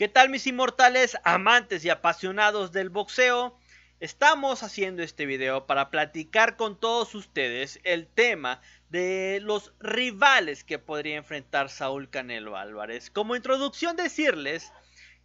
¿Qué tal mis inmortales, amantes y apasionados del boxeo? Estamos haciendo este video para platicar con todos ustedes el tema de los rivales que podría enfrentar Saúl Canelo Álvarez. Como introducción decirles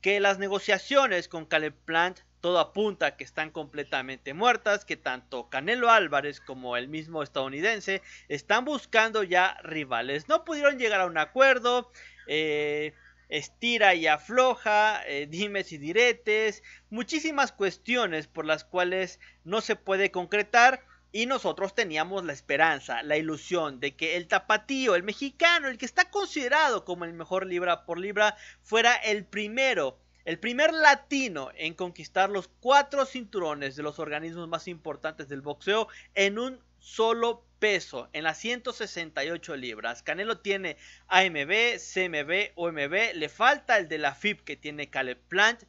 que las negociaciones con Caleb Plant todo apunta que están completamente muertas, que tanto Canelo Álvarez como el mismo estadounidense están buscando ya rivales. No pudieron llegar a un acuerdo. Eh, estira y afloja, eh, dimes y diretes, muchísimas cuestiones por las cuales no se puede concretar y nosotros teníamos la esperanza, la ilusión de que el tapatío, el mexicano, el que está considerado como el mejor libra por libra, fuera el primero, el primer latino en conquistar los cuatro cinturones de los organismos más importantes del boxeo en un solo peso en las 168 libras. Canelo tiene AMB, CMB, OMB, le falta el de la FIB que tiene Caleb Plant.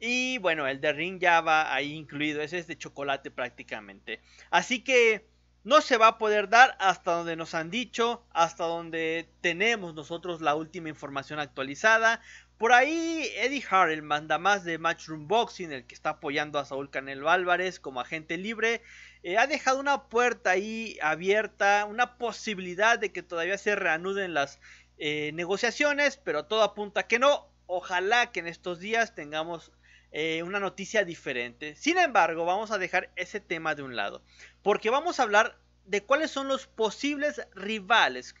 Y bueno, el de Ring ya va ahí incluido, ese es de chocolate prácticamente. Así que no se va a poder dar hasta donde nos han dicho, hasta donde tenemos nosotros la última información actualizada. Por ahí Eddie Hart, manda más de Matchroom Boxing, el que está apoyando a Saúl Canelo Álvarez como agente libre, eh, ha dejado una puerta ahí abierta, una posibilidad de que todavía se reanuden las eh, negociaciones, pero todo apunta que no. Ojalá que en estos días tengamos eh, una noticia diferente. Sin embargo, vamos a dejar ese tema de un lado, porque vamos a hablar de cuáles son los posibles rivales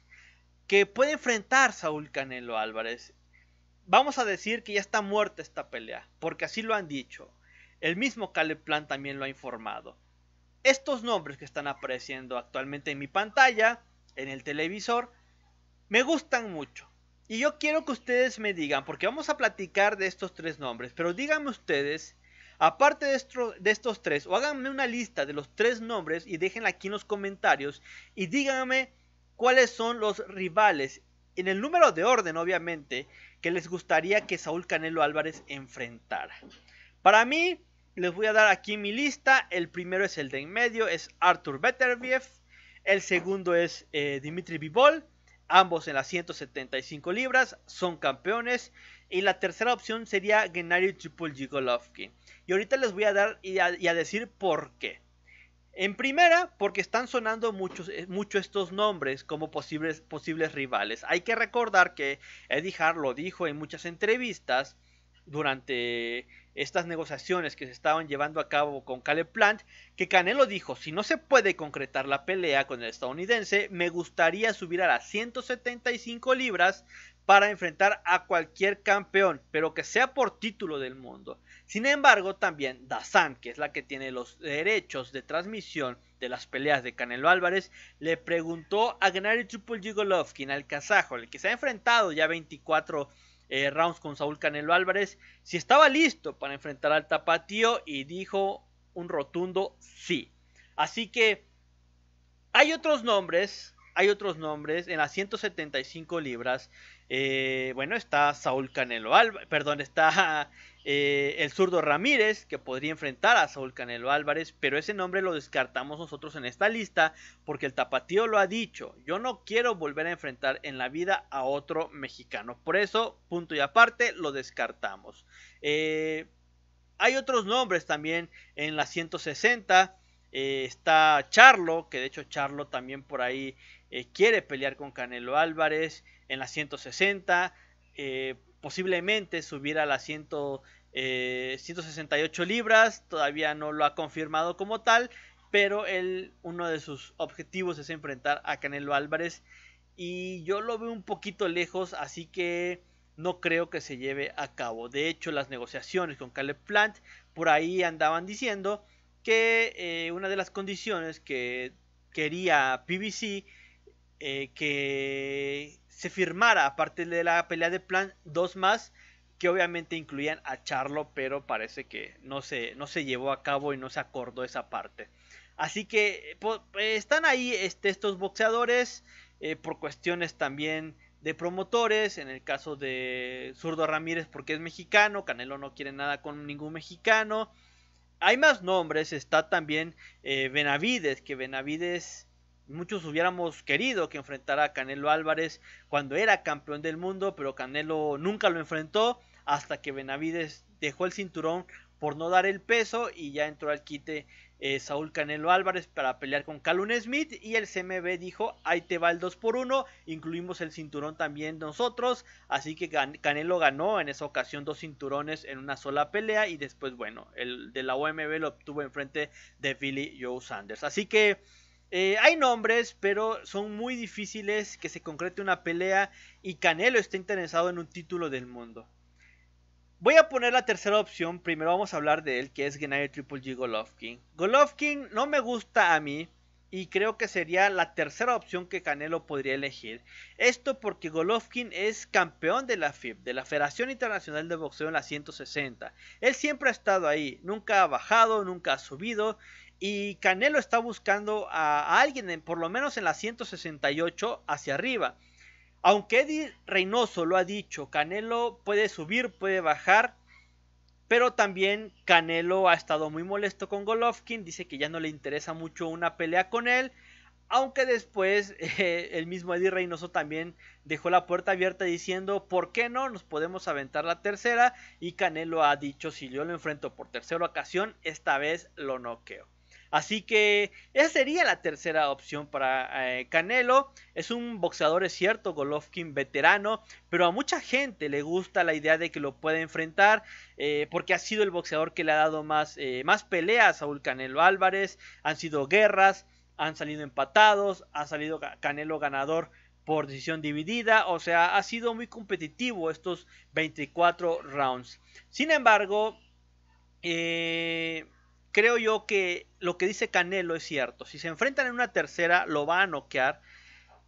que puede enfrentar Saúl Canelo Álvarez. Vamos a decir que ya está muerta esta pelea, porque así lo han dicho. El mismo Caleb Plan también lo ha informado estos nombres que están apareciendo actualmente en mi pantalla, en el televisor, me gustan mucho. Y yo quiero que ustedes me digan, porque vamos a platicar de estos tres nombres, pero díganme ustedes, aparte de, estos tres, o háganme una lista de los tres nombres y déjenla aquí en los comentarios y díganme cuáles son los rivales, en el número de orden obviamente, que les gustaría que Saúl Canelo Álvarez enfrentara. Para mí, les voy a dar aquí mi lista. El primero es el de en medio, es Arthur Beterbiev. El segundo es eh, Dimitri Vivol. Ambos en las 175 libras, son campeones. Y la tercera opción sería Gennady Triple Golovkin. Y ahorita les voy a dar y a, decir por qué. En primera, porque están sonando muchos, eh, mucho estos nombres como posibles, posibles rivales. Hay que recordar que Eddie Hart lo dijo en muchas entrevistas durante estas negociaciones que se estaban llevando a cabo con Caleb Plant, que Canelo dijo, si no se puede concretar la pelea con el estadounidense, me gustaría subir a las 175 libras para enfrentar a cualquier campeón, pero que sea por título del mundo. Sin embargo, también Dazan, que es la que tiene los derechos de transmisión de las peleas de Canelo Álvarez, le preguntó a Gennady Triple Golovkin, al kazajo, el que se ha enfrentado ya 24 eh, rounds con Saúl Canelo Álvarez, si estaba listo para enfrentar al tapatío y dijo un rotundo sí. Así que hay otros nombres hay otros nombres. En las 175 libras, eh, bueno, está Saúl Canelo Álvarez, perdón, está eh, el zurdo Ramírez, que podría enfrentar a Saúl Canelo Álvarez, pero ese nombre lo descartamos nosotros en esta lista porque el tapatío lo ha dicho, yo no quiero volver a enfrentar en la vida a otro mexicano, por eso, punto y aparte, lo descartamos. Eh, hay otros nombres también en las 160. está Charlo, que de hecho Charlo también por ahí eh, quiere pelear con Canelo Álvarez en la 160, eh, posiblemente subir a las 168 eh, libras, todavía no lo ha confirmado como tal, pero él, uno de sus objetivos es enfrentar a Canelo Álvarez y yo lo veo un poquito lejos, así que no creo que se lleve a cabo. De hecho, las negociaciones con Caleb Plant por ahí andaban diciendo que una de las condiciones que quería PBC eh, que se firmara aparte de la pelea de plan dos más que obviamente incluían a Charlo, pero parece que no se, no se llevó a cabo y no se acordó esa parte. Así que eh, están ahí este, estos boxeadores eh, por cuestiones también de promotores, en el caso de Zurdo Ramírez porque es mexicano, Canelo no quiere nada con ningún mexicano. Hay más nombres, está también Benavides, que Benavides Muchos hubiéramos querido que enfrentara a Canelo Álvarez cuando era campeón del mundo, pero Canelo nunca lo enfrentó hasta que Benavides dejó el cinturón por no dar el peso y ya entró al quite eh, Saúl Canelo Álvarez para pelear con Calun Smith y el CMB dijo ahí te va el 2 por 1 incluimos el cinturón también nosotros así que Canelo ganó en esa ocasión dos cinturones en una sola pelea y después bueno el de la OMB lo obtuvo enfrente de Billy Joe Sanders así que eh, hay nombres, pero son muy difíciles que se concrete una pelea y Canelo está interesado en un título del mundo. Voy a poner la tercera opción, primero vamos a hablar de él, que es Gennady Triple G Golovkin. Golovkin no me gusta a mí y creo que sería la tercera opción que Canelo podría elegir. Esto porque Golovkin es campeón de la FIB, de la Federación Internacional de Boxeo en la 160. Él siempre ha estado ahí, nunca ha bajado, nunca ha subido y Canelo está buscando a, alguien, por lo menos en la 168 hacia arriba. Aunque Eddie Reynoso lo ha dicho, Canelo puede subir, puede bajar. Pero también Canelo ha estado muy molesto con Golovkin. Dice que ya no le interesa mucho una pelea con él. Aunque después eh, el mismo Eddie Reynoso también dejó la puerta abierta diciendo, ¿por qué no? Nos podemos aventar la tercera. Y Canelo ha dicho, si yo lo enfrento por tercera ocasión, esta vez lo noqueo. Así que esa sería la tercera opción para eh, Canelo. Es un boxeador, es cierto, Golovkin veterano, pero a mucha gente le gusta la idea de que lo pueda enfrentar eh, porque ha sido el boxeador que le ha dado más, eh, más peleas a Saúl Canelo Álvarez. Han sido guerras, han salido empatados, ha salido Canelo ganador por decisión dividida, o sea, ha sido muy competitivo estos 24 rounds. Sin embargo, eh, creo yo que lo que dice Canelo es cierto. Si se enfrentan en una tercera, lo va a noquear.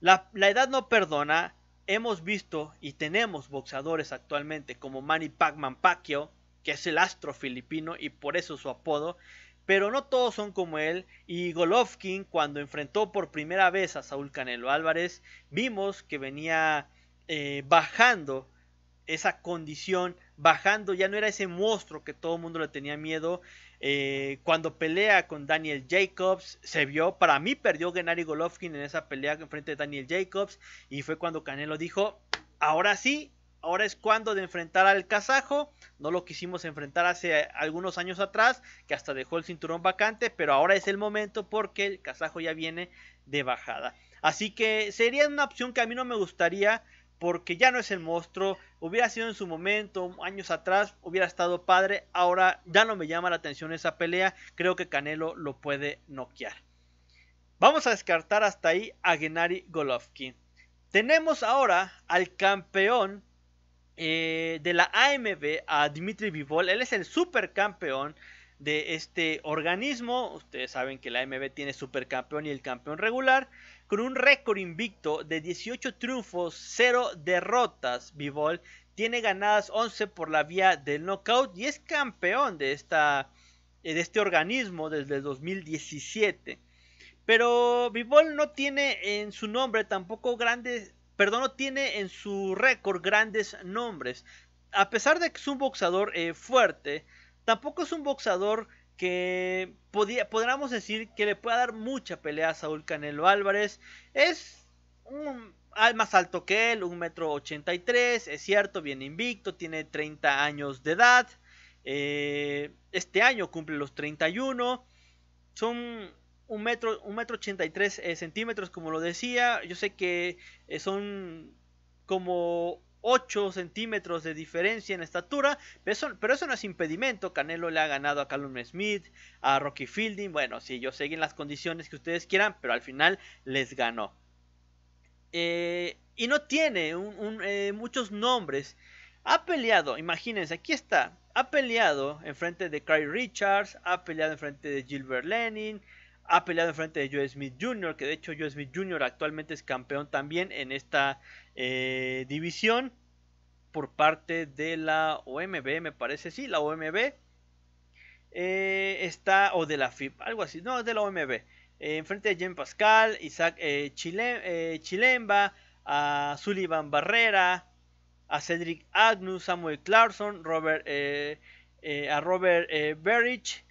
La, edad no perdona. Hemos visto y tenemos boxeadores actualmente como Manny Pacman Pacquiao, que es el astro filipino y por eso su apodo. Pero no todos son como él. Y Golovkin, cuando enfrentó por primera vez a Saúl Canelo Álvarez, vimos que venía eh, bajando esa condición, bajando, ya no era ese monstruo que todo el mundo le tenía miedo. Eh, cuando pelea con Daniel Jacobs, se vio, para mí perdió Gennady Golovkin en esa pelea frente de Daniel Jacobs, y fue cuando Canelo dijo, ahora sí, ahora es cuando de enfrentar al kazajo, no lo quisimos enfrentar hace algunos años atrás, que hasta dejó el cinturón vacante, pero ahora es el momento porque el kazajo ya viene de bajada. Así que sería una opción que a mí no me gustaría porque ya no es el monstruo. Hubiera sido en su momento, años atrás, hubiera estado padre. Ahora ya no me llama la atención esa pelea. Creo que Canelo lo puede noquear. Vamos a descartar hasta ahí a Genari Golovkin. Tenemos ahora al campeón eh, de la AMB, a Dimitri Vivol. Él es el supercampeón de este organismo. Ustedes saben que la MB tiene supercampeón y el campeón regular. Con un récord invicto de 18 triunfos, 0 derrotas, Bivol tiene ganadas 11 por la vía del knockout y es campeón de, esta, eh, de este organismo desde el 2017. Pero Vivol no tiene en su nombre tampoco grandes, perdón, no tiene en su récord grandes nombres. A pesar de que es un boxeador eh, fuerte, Tampoco es un boxador que podríamos decir que le pueda dar mucha pelea a Saúl Canelo Álvarez. Es un más alto que él, un metro ochenta y es cierto, viene invicto, tiene 30 años de edad. Eh, este año cumple los 31. Son un metro, un metro ochenta y tres eh, centímetros, como lo decía. Yo sé que eh, son como 8 centímetros de diferencia en estatura, pero eso, no es impedimento. Canelo le ha ganado a Calum Smith, a Rocky Fielding. Bueno, si ellos siguen las condiciones que ustedes quieran, pero al final les ganó. Eh, y no tiene eh, muchos nombres. Ha peleado, imagínense, aquí está. Ha peleado en frente de Craig Richards, ha peleado frente de Gilbert Lenin, ha peleado enfrente de Joe Smith Jr., que de hecho Joe Smith Jr. actualmente es campeón también en esta eh, división por parte de la OMB, me parece, sí, la OMB. Eh, está, o de la FIP, algo así, no, de la OMB. enfrente eh, de Jim Pascal, Isaac Chile, Chilemba, a Sullivan Barrera, a Cedric Agnus, Samuel Clarkson, Robert, a Robert Berich,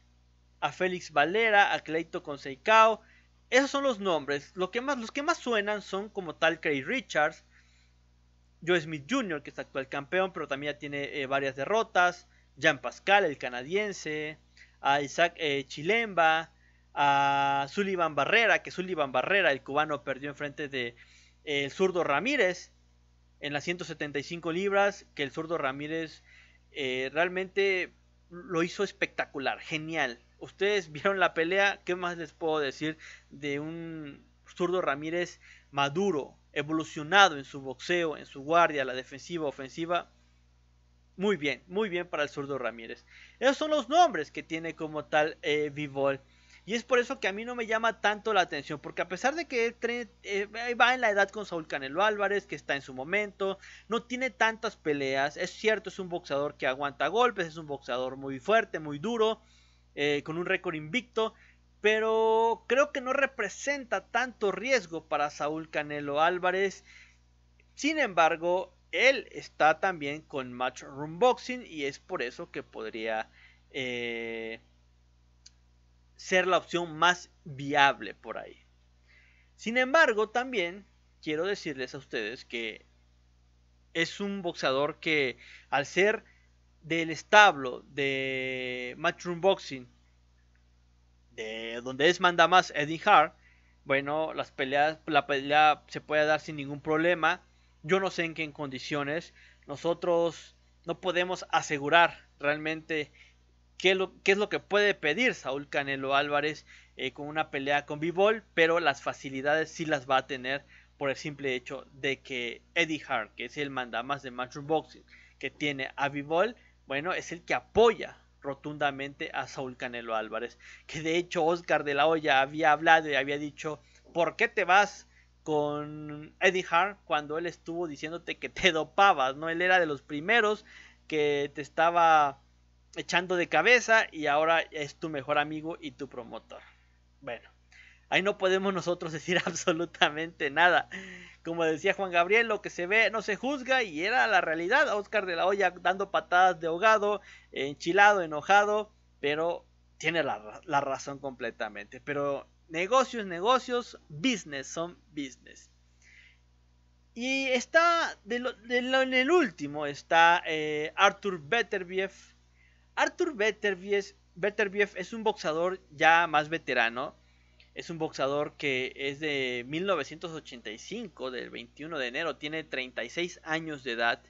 a Félix Valera, a Cleito Conceicao, Esos son los nombres. Lo que más, los que más suenan son como tal Craig Richards, Joe Smith Jr., que es actual campeón, pero también ya tiene eh, varias derrotas. Jean Pascal, el canadiense. A Isaac eh, Chilemba. A Sullivan Barrera, que Sullivan Barrera, el cubano, perdió enfrente de eh, el zurdo Ramírez en las 175 libras. Que el zurdo Ramírez realmente lo hizo espectacular, genial ustedes vieron la pelea, ¿qué más les puedo decir de un zurdo Ramírez maduro, evolucionado en su boxeo, en su guardia, la defensiva, ofensiva? Muy bien, muy bien para el zurdo Ramírez. Esos son los nombres que tiene como tal Vivol. Eh, y es por eso que a mí no me llama tanto la atención, porque a pesar de que eh, va en la edad con Saúl Canelo Álvarez, que está en su momento, no tiene tantas peleas, es cierto, es un boxeador que aguanta golpes, es un boxeador muy fuerte, muy duro, eh, con un récord invicto, pero creo que no representa tanto riesgo para Saúl Canelo Álvarez. Sin embargo, él está también con Matchroom Boxing y es por eso que podría eh, ser la opción más viable por ahí. Sin embargo, también quiero decirles a ustedes que es un boxeador que al ser del establo de Matchroom Boxing, de donde es mandamás Eddie Hart, bueno, las peleas, la pelea se puede dar sin ningún problema. Yo no sé en qué condiciones. Nosotros no podemos asegurar realmente qué, es lo que puede pedir Saúl Canelo Álvarez eh, con una pelea con b pero las facilidades sí las va a tener por el simple hecho de que Eddie Hart, que es el mandamás de Matchroom Boxing, que tiene a b bueno, es el que apoya rotundamente a Saúl Canelo Álvarez, que de hecho Oscar de la Hoya había hablado y había dicho, ¿por qué te vas con Eddie Hart cuando él estuvo diciéndote que te dopabas? ¿no? Él era de los primeros que te estaba echando de cabeza y ahora es tu mejor amigo y tu promotor. Bueno, Ahí no podemos nosotros decir absolutamente nada. Como decía Juan Gabriel, lo que se ve no se juzga y era la realidad. Oscar de la Hoya dando patadas de ahogado, enchilado, enojado, pero tiene la, razón completamente. Pero negocios, negocios, business son business. Y está, en el último está eh, Arthur Betterbief. Arthur Betterbief es un boxeador ya más veterano. Es un boxador que es de 1985, del 21 de enero, tiene 36 años de edad.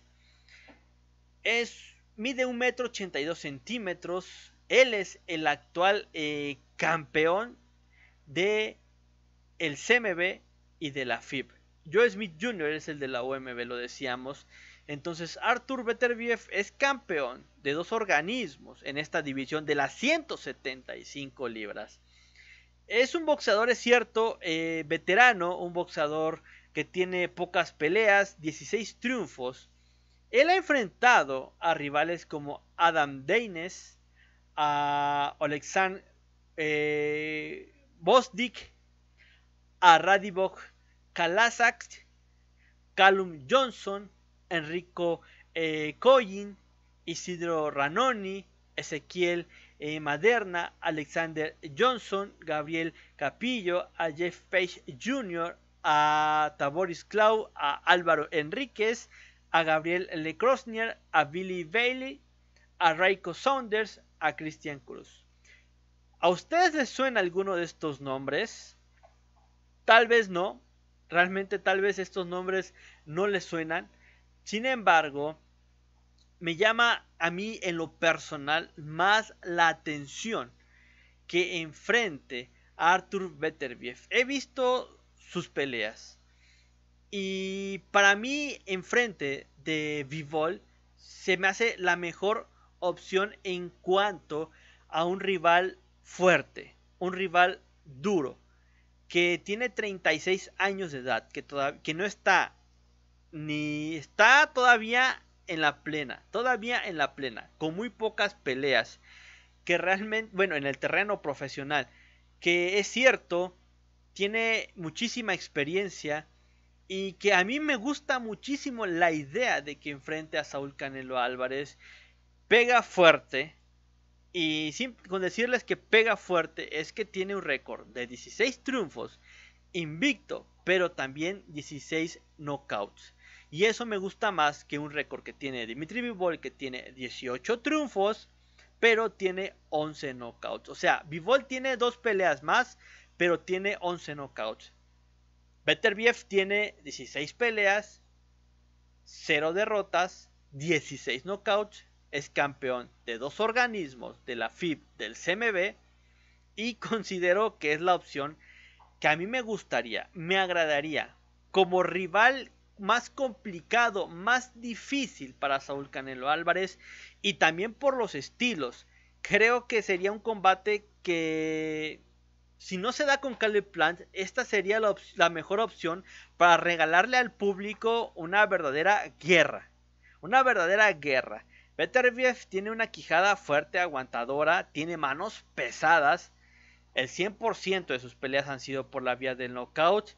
Es, mide 1,82 metro 82 centímetros. Él es el actual eh, campeón de el CMB y de la FIB. Joe Smith Jr. es el de la OMB, lo decíamos. Entonces Arthur Beterbiev es campeón de dos organismos en esta división de las 175 libras. Es un boxeador, es cierto, eh, veterano, un boxeador que tiene pocas peleas, 16 triunfos. Él ha enfrentado a rivales como Adam Daines, a Oleksandr eh, a Radivok Kalasak, Callum Johnson, Enrico eh, Isidro Ranoni, Ezequiel eh, Maderna, Alexander Johnson, Gabriel Capillo, a Jeff Page Jr., a Taboris Clau, a Álvaro Enríquez, a Gabriel Lecrosnier, a Billy Bailey, a Raiko Saunders, a Christian Cruz. ¿A ustedes les suena alguno de estos nombres? Tal vez no, realmente tal vez estos nombres no les suenan. Sin embargo, me llama a mí en lo personal más la atención que enfrente a Arthur Beterbiev. He visto sus peleas. Y para mí, enfrente de Vivol, se me hace la mejor opción en cuanto a un rival fuerte, un rival duro, que tiene 36 años de edad, que, que no está ni está todavía en la plena, todavía en la plena, con muy pocas peleas, que realmente, bueno, en el terreno profesional, que es cierto, tiene muchísima experiencia y que a mí me gusta muchísimo la idea de que enfrente a Saúl Canelo Álvarez, pega fuerte, y sin, con decirles que pega fuerte es que tiene un récord de 16 triunfos, invicto, pero también 16 knockouts. Y eso me gusta más que un récord que tiene Dimitri Vivol, que tiene 18 triunfos, pero tiene 11 knockouts. O sea, Vivol tiene dos peleas más, pero tiene 11 knockouts. Beterbiev tiene 16 peleas, 0 derrotas, 16 knockouts. Es campeón de dos organismos, de la FIB, del CMB. Y considero que es la opción que a mí me gustaría, me agradaría. Como rival más complicado, más difícil para Saúl Canelo Álvarez y también por los estilos. Creo que sería un combate que si no se da con Caleb Plant, esta sería la, mejor opción para regalarle al público una verdadera guerra. Una verdadera guerra. Beterbiev tiene una quijada fuerte, aguantadora, tiene manos pesadas. El 100% de sus peleas han sido por la vía del knockout.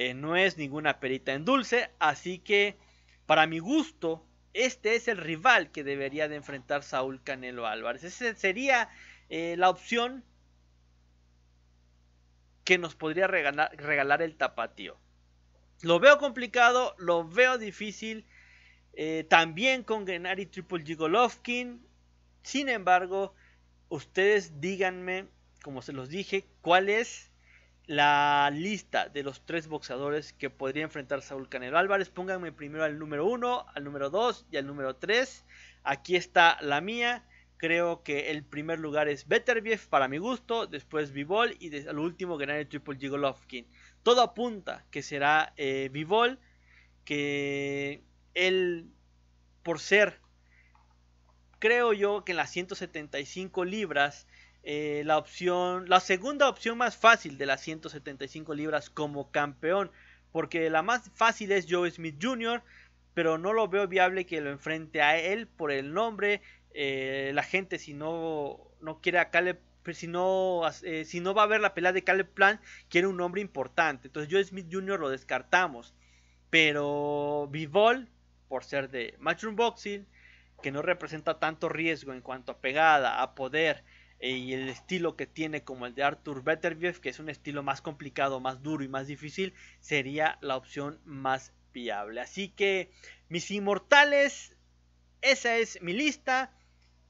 Eh, no es ninguna perita en dulce, así que para mi gusto este es el rival que debería de enfrentar Saúl Canelo Álvarez. Esa sería eh, la opción que nos podría regalar, el tapatío. Lo veo complicado, lo veo difícil. Eh, también con Gennady Triple G Golovkin. Sin embargo, ustedes díganme, como se los dije, cuál es la lista de los tres boxeadores que podría enfrentar Saúl Canelo Álvarez. Pónganme primero al número 1, al número 2 y al número 3. Aquí está la mía. Creo que el primer lugar es Beterbiev para mi gusto, después Vivol y al último el Triple Golovkin. Todo apunta que será Vivol eh, que él, por ser, creo yo que en las 175 libras, eh, la opción, la segunda opción más fácil de las 175 libras como campeón, porque la más fácil es Joe Smith Jr., pero no lo veo viable que lo enfrente a él por el nombre. Eh, la gente si no, no quiere a Caleb, si no, eh, si no va a ver la pelea de Caleb Plan, quiere un nombre importante. Entonces Joe Smith Jr. lo descartamos. Pero Bivol, por ser de Matchroom Boxing, que no representa tanto riesgo en cuanto a pegada, a poder, eh, y el estilo que tiene como el de Arthur Betterview, que es un estilo más complicado, más duro y más difícil, sería la opción más viable. Así que mis inmortales, esa es mi lista,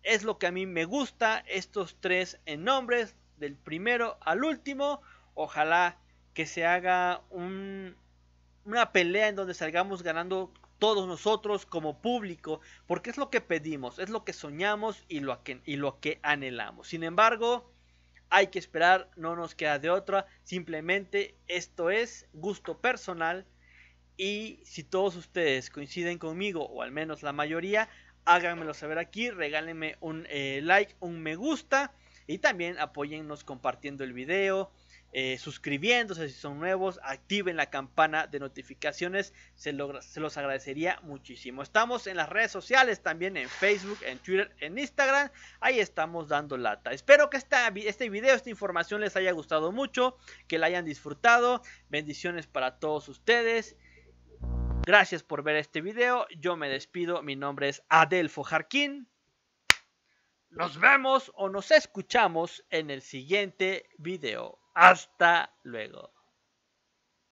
es lo que a mí me gusta, estos tres en nombres, del primero al último, ojalá que se haga un, una pelea en donde salgamos ganando todos nosotros como público, porque es lo que pedimos, es lo que soñamos y lo que, anhelamos. Sin embargo, hay que esperar, no nos queda de otra, simplemente esto es gusto personal y si todos ustedes coinciden conmigo, o al menos la mayoría, háganmelo saber aquí, regálenme un eh, like, un me gusta y también apóyennos compartiendo el video eh, suscribiéndose si son nuevos, activen la campana de notificaciones, se, los agradecería muchísimo. Estamos en las redes sociales, también en Facebook, en Twitter, en Instagram, ahí estamos dando lata. Espero que este video, esta información les haya gustado mucho, que la hayan disfrutado, bendiciones para todos ustedes. Gracias por ver este video, yo me despido, mi nombre es Adelfo Jarquín. Nos vemos o nos escuchamos en el siguiente video. Hasta luego.